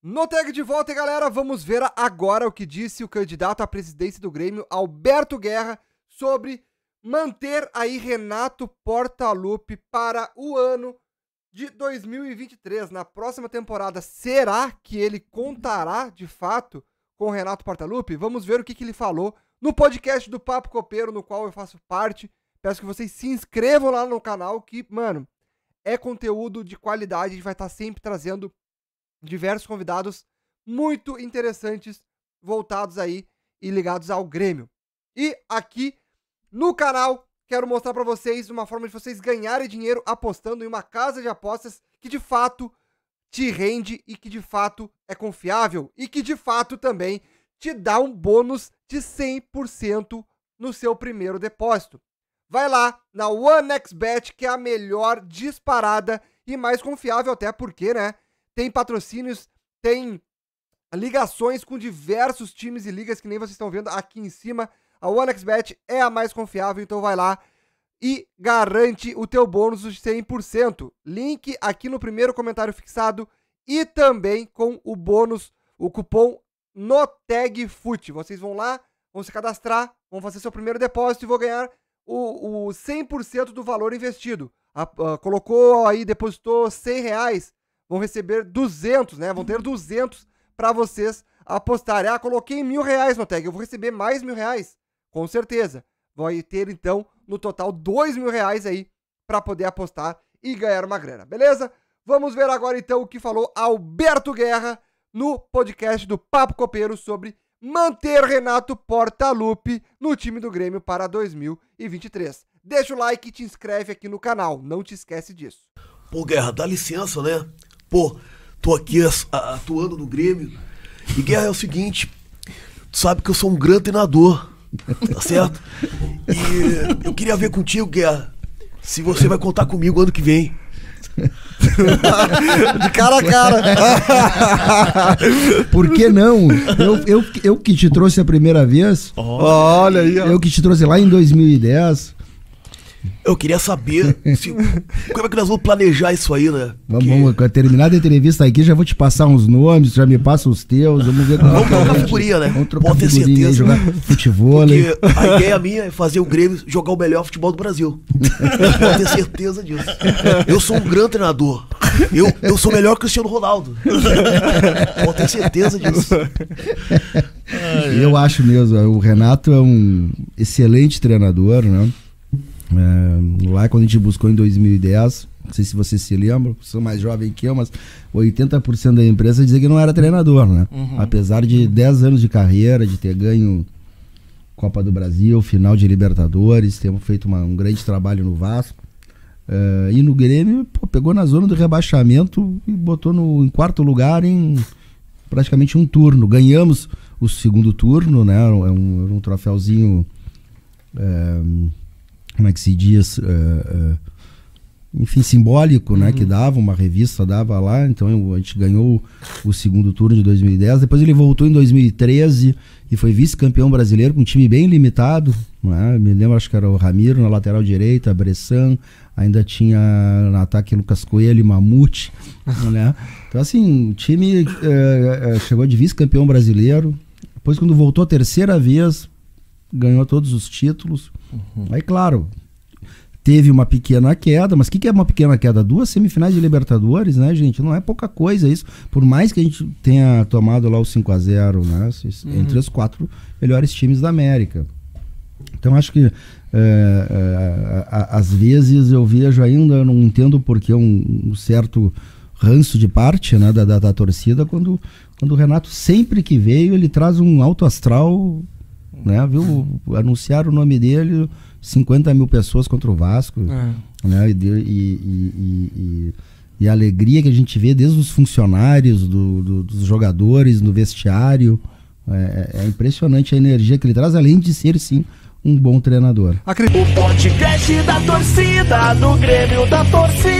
No tag de volta, galera, vamos ver agora o que disse o candidato à presidência do Grêmio, Alberto Guerra, sobre manter aí Renato Portaluppi para o ano de 2023, na próxima temporada. Será que ele contará de fato com o Renato Portaluppi? Vamos ver o que, que ele falou no podcast do Papo Copeiro, no qual eu faço parte. Peço que vocês se inscrevam lá no canal, que, mano, é conteúdo de qualidade, a gente vai estar sempre trazendo diversos convidados muito interessantes voltados aí e ligados ao Grêmio. E aqui no canal quero mostrar para vocês uma forma de vocês ganharem dinheiro apostando em uma casa de apostas que de fato te rende e que de fato é confiável e que de fato também te dá um bônus de 100% no seu primeiro depósito. Vai lá na OneXBet, que é a melhor disparada e mais confiável até porque, né? tem patrocínios, tem ligações com diversos times e ligas que nem vocês estão vendo aqui em cima. A OneXBet é a mais confiável, então vai lá e garante o teu bônus de 100%. Link aqui no primeiro comentário fixado e também com o bônus, o cupom no NOTEGFUT. Vocês vão lá, vão se cadastrar, vão fazer seu primeiro depósito e vão ganhar o, o 100% do valor investido. A, a, ah, colocou aí, depositou 100 reais, vão receber 200, né? Vão ter 200 para vocês apostarem. Ah, coloquei mil reais no tag, eu vou receber mais mil reais, com certeza. Vai ter, então, no total, dois mil reais aí para poder apostar e ganhar uma grana, beleza? Vamos ver agora, então, o que falou Alberto Guerra no podcast do Papo Copeiro sobre manter Renato Portaluppi no time do Grêmio para 2023. Deixa o like e te inscreve aqui no canal, não te esquece disso. Pô, Guerra, dá licença, né? pô, tô aqui atuando no Grêmio. E Guerra é o seguinte, tu sabe que eu sou um grande treinador, tá certo? E eu queria ver contigo, Guerra, se você vai contar comigo ano que vem. De cara a cara. Por que não? Eu, eu, eu que te trouxe a primeira vez. Olha aí. Ó. Eu que te trouxe lá em 2010. Eu queria saber se, como é que nós vamos planejar isso aí, né? Vamos, que... vamos terminar a entrevista aqui, já vou te passar uns nomes, já me passa os teus, vamos ver como é Vamos é trocar figurinha, né? Vamos trocar Pode ter certeza. Jogar futebol, Porque a ideia minha é fazer o Grêmio jogar o melhor futebol do Brasil. Pode ter certeza disso. Eu sou um grande treinador. Eu, eu sou melhor que o Cristiano Ronaldo. Pode ter certeza disso. Eu acho mesmo, o Renato é um excelente treinador, né? É, lá quando a gente buscou em 2010, não sei se vocês se lembram, sou mais jovem que eu, mas 80% da imprensa dizia que não era treinador, né? Uhum. Apesar de 10 anos de carreira, de ter ganho Copa do Brasil, final de Libertadores, temos feito uma, um grande trabalho no Vasco. É, e no Grêmio, pô, pegou na zona do rebaixamento e botou no, em quarto lugar em praticamente um turno. Ganhamos o segundo turno, né? É um, um troféuzinho. É, como é que se diz? Uh, enfim, simbólico, uhum. né? Que uhum. dava, uma revista dava lá. Então a gente ganhou o segundo turno de 2010. Depois ele voltou em 2013 e foi vice-campeão brasileiro com um time bem limitado. Né? Me lembro, acho que era o Ramiro na lateral direita, Bressan, ainda tinha no ataque Lucas Coelho e Mamute. né? Então, assim, o time eh, chegou de vice-campeão brasileiro. Depois, quando voltou a terceira vez, ganhou todos os títulos. Uhum. Aí, claro, teve uma pequena queda, mas o que, que, é uma pequena queda? Duas semifinais de Libertadores, né, gente? Não é pouca coisa isso. Por mais que a gente tenha tomado lá o 5 a 0 né? Uhum. Entre os quatro melhores times da América. Então, acho que é, é, a, às vezes eu vejo ainda, eu não entendo porque um, um certo ranço de parte né, da, da, da torcida quando, quando o Renato sempre que veio ele traz um alto astral né? Viu anunciar o nome dele, 50 mil pessoas contra o Vasco, é. né? E, e, e, e, a alegria que a gente vê desde os funcionários, do, do, dos jogadores, no vestiário. É, é, é impressionante a energia que ele traz, além de ser, sim, um bom treinador. O podcast da torcida, do Grêmio da torcida.